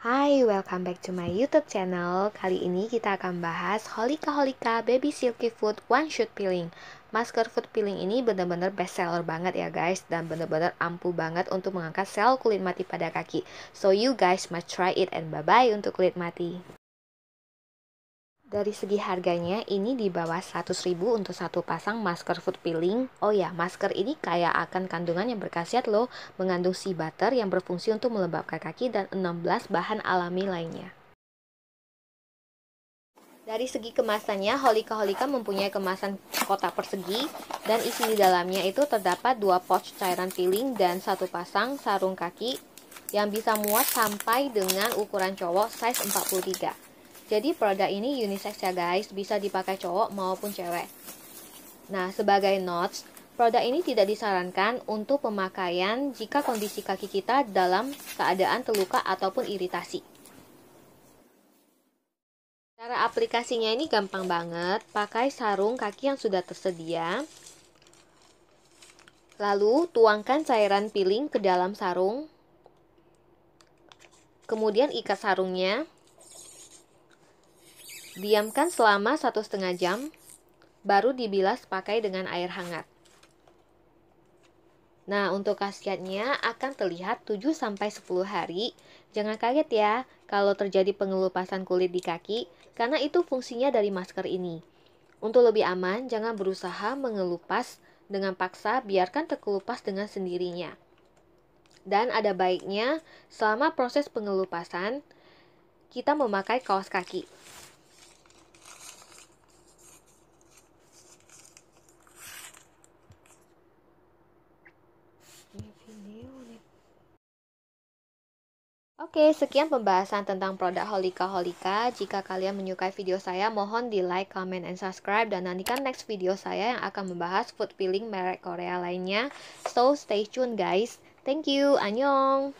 Hai, welcome back to my YouTube channel. Kali ini kita akan bahas Holika Holika Baby Silky Food One Shot Peeling. Masker food peeling ini benar-benar best seller banget ya guys dan benar-benar ampuh banget untuk mengangkat sel kulit mati pada kaki. So you guys must try it and bye-bye untuk kulit mati. Dari segi harganya ini di bawah 100.000 untuk satu pasang masker food peeling. Oh ya, masker ini kaya akan kandungan yang berkhasiat loh, mengandung sea butter yang berfungsi untuk melembabkan kaki dan 16 bahan alami lainnya. Dari segi kemasannya, Holika Holika mempunyai kemasan kotak persegi dan isi di dalamnya itu terdapat dua pouch cairan peeling dan satu pasang sarung kaki yang bisa muat sampai dengan ukuran cowok size 43. Jadi produk ini unisex ya guys, bisa dipakai cowok maupun cewek. Nah, sebagai notes, produk ini tidak disarankan untuk pemakaian jika kondisi kaki kita dalam keadaan terluka ataupun iritasi. Cara aplikasinya ini gampang banget, pakai sarung kaki yang sudah tersedia. Lalu tuangkan cairan peeling ke dalam sarung. Kemudian ikat sarungnya Diamkan selama satu setengah jam, baru dibilas pakai dengan air hangat. Nah, untuk khasiatnya akan terlihat 7-10 hari. Jangan kaget ya kalau terjadi pengelupasan kulit di kaki, karena itu fungsinya dari masker ini. Untuk lebih aman, jangan berusaha mengelupas dengan paksa, biarkan terkelupas dengan sendirinya. Dan ada baiknya, selama proses pengelupasan, kita memakai kaos kaki. Oke, sekian pembahasan tentang produk Holika Holika. Jika kalian menyukai video saya, mohon di like, comment, and subscribe. Dan nantikan next video saya yang akan membahas food peeling merek Korea lainnya. So, stay tune guys. Thank you, annyeong!